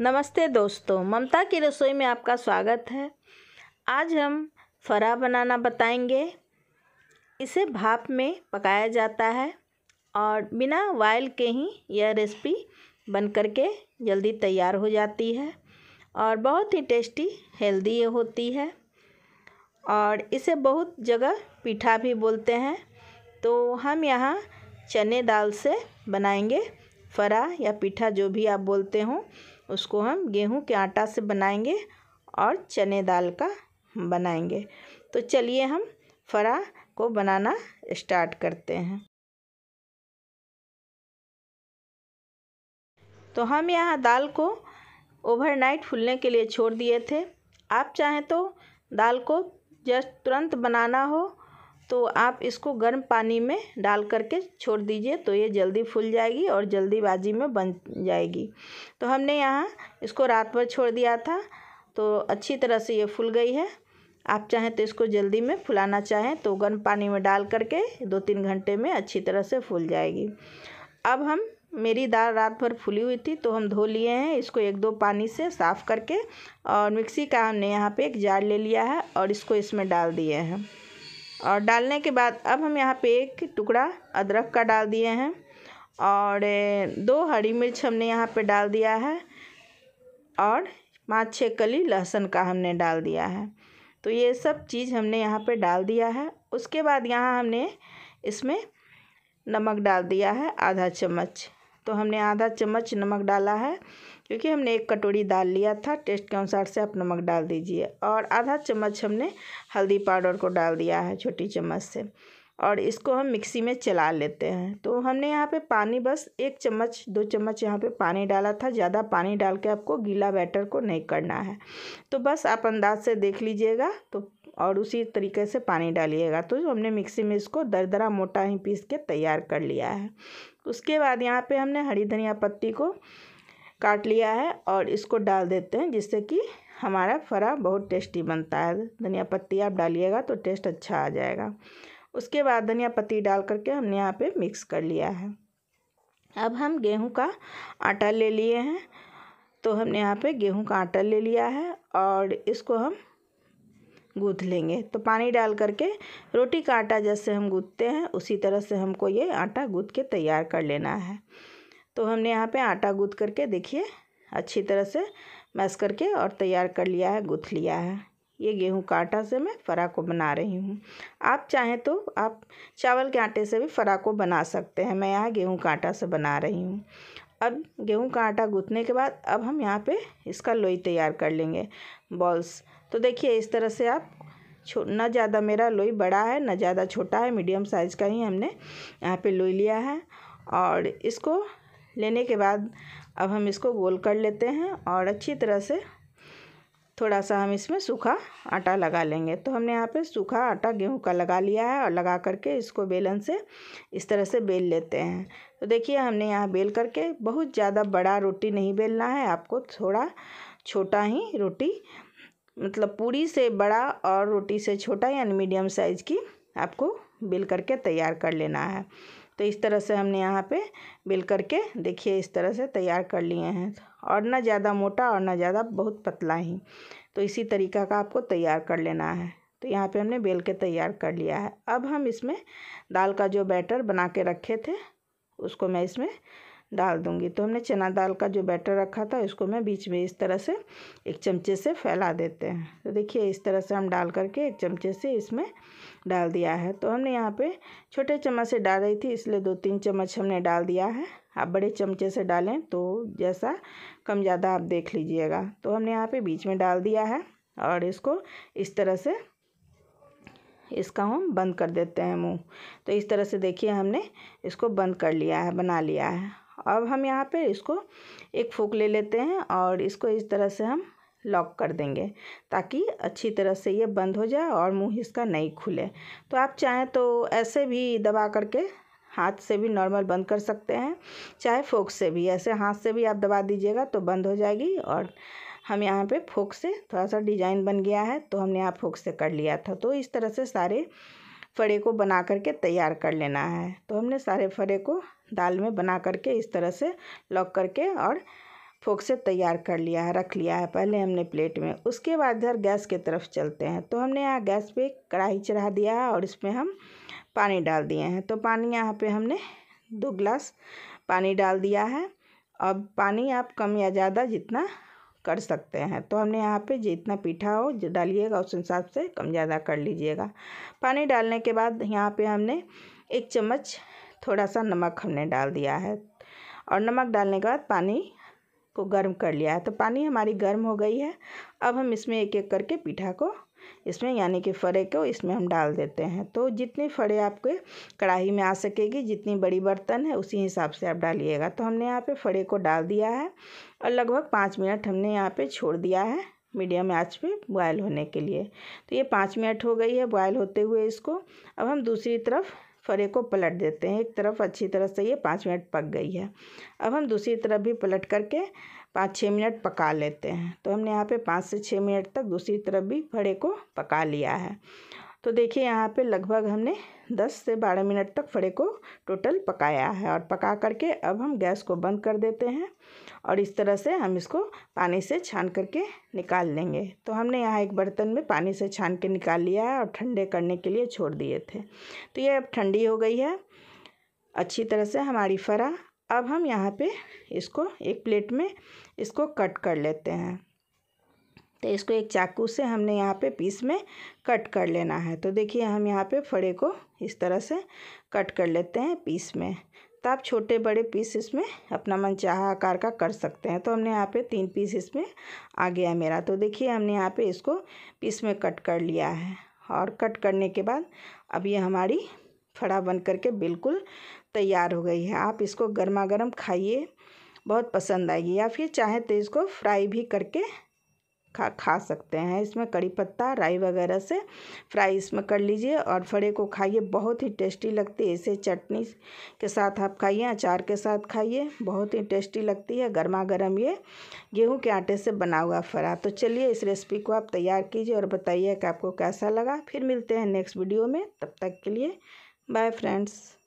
नमस्ते दोस्तों ममता की रसोई में आपका स्वागत है आज हम फरा बनाना बताएंगे इसे भाप में पकाया जाता है और बिना वायल के ही यह रेसिपी बन कर के जल्दी तैयार हो जाती है और बहुत ही टेस्टी हेल्दी होती है और इसे बहुत जगह पीठा भी बोलते हैं तो हम यहाँ चने दाल से बनाएंगे फरा या पीठा जो भी आप बोलते हों उसको हम गेहूं के आटा से बनाएंगे और चने दाल का बनाएंगे तो चलिए हम फरा को बनाना स्टार्ट करते हैं तो हम यहाँ दाल को ओवरनाइट फूलने के लिए छोड़ दिए थे आप चाहें तो दाल को जस्ट तुरंत बनाना हो तो आप इसको गर्म पानी में डाल करके छोड़ दीजिए तो ये जल्दी फूल जाएगी और जल्दी बाजी में बन जाएगी तो हमने यहाँ इसको रात भर छोड़ दिया था तो अच्छी तरह से ये फूल गई है आप चाहें तो इसको जल्दी में फुलाना चाहें तो गर्म पानी में डाल करके दो तीन घंटे में अच्छी तरह से फूल जाएगी अब हम मेरी दाल रात भर फूली हुई थी तो हम धो लिए हैं इसको एक दो पानी से साफ़ करके और मिक्सी का हमने यहाँ पे एक जार ले लिया है और इसको इसमें डाल दिए हैं और डालने के बाद अब हम यहाँ पे एक टुकड़ा अदरक का डाल दिए हैं और दो हरी मिर्च हमने यहाँ पे डाल दिया है और पाँच छः कली लहसुन का हमने डाल दिया है तो ये सब चीज़ हमने यहाँ पे डाल दिया है उसके बाद यहाँ हमने इसमें नमक डाल दिया है आधा चम्मच तो हमने आधा चम्मच नमक डाला है क्योंकि हमने एक कटोरी दाल लिया था टेस्ट के अनुसार से आप नमक डाल दीजिए और आधा चम्मच हमने हल्दी पाउडर को डाल दिया है छोटी चम्मच से और इसको हम मिक्सी में चला लेते हैं तो हमने यहाँ पे पानी बस एक चम्मच दो चम्मच यहाँ पे पानी डाला था ज़्यादा पानी डाल के आपको गीला बैटर को नहीं करना है तो बस आप अंदाज से देख लीजिएगा तो और उसी तरीके से पानी डालिएगा तो हमने मिक्सी में इसको दरदरा मोटा ही पीस के तैयार कर लिया है उसके बाद यहाँ पे हमने हरी धनिया पत्ती को काट लिया है और इसको डाल देते हैं जिससे कि हमारा फरा बहुत टेस्टी बनता है धनिया पत्ती आप डालिएगा तो टेस्ट अच्छा आ जाएगा उसके बाद धनिया पत्ती डाल करके हमने यहाँ पे मिक्स कर लिया है अब हम गेहूं का आटा ले लिए हैं तो हमने यहाँ पे गेहूं का आटा ले लिया है और इसको हम गूँथ लेंगे तो पानी डाल करके रोटी का आटा जैसे हम गूँथते हैं उसी तरह से हमको ये आटा गूँथ के तैयार कर लेना है तो हमने यहाँ पे आटा गूँथ करके देखिए अच्छी तरह से मैस करके और तैयार कर लिया है गूँथ लिया है ये गेहूं का आटा से मैं फ़राको बना रही हूँ आप चाहें तो आप चावल के आटे से भी फ़राको बना सकते हैं मैं यहाँ गेहूं का आटा से बना रही हूँ अब गेहूं का आटा गूँथने के बाद अब हम यहाँ पे इसका लोई तैयार कर लेंगे बॉल्स तो देखिए इस तरह से आप छो ना ज़्यादा मेरा लोई बड़ा है ना ज़्यादा छोटा है मीडियम साइज़ का ही हमने यहाँ पर लोई लिया है और इसको लेने के बाद अब हम इसको गोल कर लेते हैं और अच्छी तरह से थोड़ा सा हम इसमें सूखा आटा लगा लेंगे तो हमने यहाँ पे सूखा आटा गेहूं का लगा लिया है और लगा करके इसको बेलन से इस तरह से बेल लेते हैं तो देखिए हमने यहाँ बेल करके बहुत ज़्यादा बड़ा रोटी नहीं बेलना है आपको थोड़ा छोटा ही रोटी मतलब पूरी से बड़ा और रोटी से छोटा यानी मीडियम साइज़ की आपको बेल करके तैयार कर लेना है तो इस तरह से हमने यहाँ पे बेल करके देखिए इस तरह से तैयार कर लिए हैं और ना ज़्यादा मोटा और ना ज़्यादा बहुत पतला ही तो इसी तरीका का आपको तैयार कर लेना है तो यहाँ पे हमने बेल के तैयार कर लिया है अब हम इसमें दाल का जो बैटर बना के रखे थे उसको मैं इसमें डाल दूँगी तो हमने चना दाल का जो बैटर रखा था इसको मैं बीच में इस तरह से एक चमचे से फैला देते हैं तो देखिए इस तरह से हम डाल करके एक चमचे से इसमें डाल दिया है तो हमने यहाँ पे छोटे चम्मच से डाल रही थी इसलिए दो तीन चम्मच हमने डाल दिया है आप बड़े चमचे से डालें तो जैसा कम ज़्यादा आप देख लीजिएगा तो हमने यहाँ पे बीच में डाल दिया है और इसको इस तरह से इसका हम बंद कर देते हैं मुँह तो इस तरह से देखिए हमने इसको बंद कर लिया है बना लिया है अब हम यहाँ पर इसको एक फूक ले लेते हैं और इसको इस तरह से हम लॉक कर देंगे ताकि अच्छी तरह से ये बंद हो जाए और मुंह इसका नहीं खुले तो आप चाहें तो ऐसे भी दबा करके हाथ से भी नॉर्मल बंद कर सकते हैं चाहे फोक से भी ऐसे हाथ से भी आप दबा दीजिएगा तो बंद हो जाएगी और हम यहाँ पे फोक से थोड़ा सा डिजाइन बन गया है तो हमने यहाँ फोक से कर लिया था तो इस तरह से सारे फड़े को बना करके तैयार कर लेना है तो हमने सारे फड़े को दाल में बना करके इस तरह से लॉक करके और फोक से तैयार कर लिया है रख लिया है पहले हमने प्लेट में उसके बाद इधर गैस के तरफ चलते हैं तो हमने यहाँ गैस पे कढ़ाई चढ़ा दिया है और इसमें हम पानी डाल दिए हैं तो पानी यहाँ पे हमने दो गिलास पानी डाल दिया है अब पानी आप कम या ज़्यादा जितना कर सकते हैं तो हमने यहाँ पे जितना पीठा हो डालिएगा उस हिसाब से कम ज़्यादा कर लीजिएगा पानी डालने के बाद यहाँ पे हमने एक चम्मच थोड़ा सा नमक हमने डाल दिया है और नमक डालने के बाद पानी को गर्म कर लिया है तो पानी हमारी गर्म हो गई है अब हम इसमें एक एक करके पीठा को इसमें यानी कि फड़े को इसमें हम डाल देते हैं तो जितने फड़े आपके कढ़ाई में आ सकेगी जितनी बड़ी बर्तन है उसी हिसाब से आप डालिएगा तो हमने यहाँ पे फड़े को डाल दिया है और लगभग पाँच मिनट हमने यहाँ पे छोड़ दिया है मीडियम आँच पे बॉयल होने के लिए तो ये पाँच मिनट हो गई है बॉयल होते हुए इसको अब हम दूसरी तरफ फरे को पलट देते हैं एक तरफ अच्छी तरह से ये पाँच मिनट पक गई है अब हम दूसरी तरफ भी पलट करके पाँच छः मिनट पका लेते हैं तो हमने यहाँ पे पाँच से छः मिनट तक दूसरी तरफ भी फड़े को पका लिया है तो देखिए यहाँ पे लगभग हमने 10 से 12 मिनट तक फड़े को टोटल पकाया है और पका करके अब हम गैस को बंद कर देते हैं और इस तरह से हम इसको पानी से छान करके निकाल लेंगे तो हमने यहाँ एक बर्तन में पानी से छान के निकाल लिया है और ठंडे करने के लिए छोड़ दिए थे तो ये अब ठंडी हो गई है अच्छी तरह से हमारी फरा अब हम यहाँ पर इसको एक प्लेट में इसको कट कर लेते हैं तो इसको एक चाकू से हमने यहाँ पे पीस में कट कर लेना है तो देखिए हम यहाँ पे फड़े को इस तरह से कट कर लेते हैं पीस में तो आप छोटे बड़े पीस इसमें अपना मन चाह आकार का कर सकते हैं तो हमने यहाँ पे तीन पीस इसमें आ गया मेरा तो देखिए हमने यहाँ पे इसको पीस में कट कर लिया है और कट करने के बाद अब ये हमारी फड़ा बन करके बिल्कुल तैयार हो गई है आप इसको गर्मा गर्म खाइए बहुत पसंद आएगी या फिर चाहे तो इसको फ्राई भी करके खा खा सकते हैं इसमें कड़ी पत्ता राई वगैरह से फ्राई इसमें कर लीजिए और फड़े को खाइए बहुत ही टेस्टी लगती है इसे चटनी के साथ आप खाइए अचार के साथ खाइए बहुत ही टेस्टी लगती है गर्मा गर्म ये गेहूं के आटे से बना हुआ फरा तो चलिए इस रेसिपी को आप तैयार कीजिए और बताइए कि आपको कैसा लगा फिर मिलते हैं नेक्स्ट वीडियो में तब तक के लिए बाय फ्रेंड्स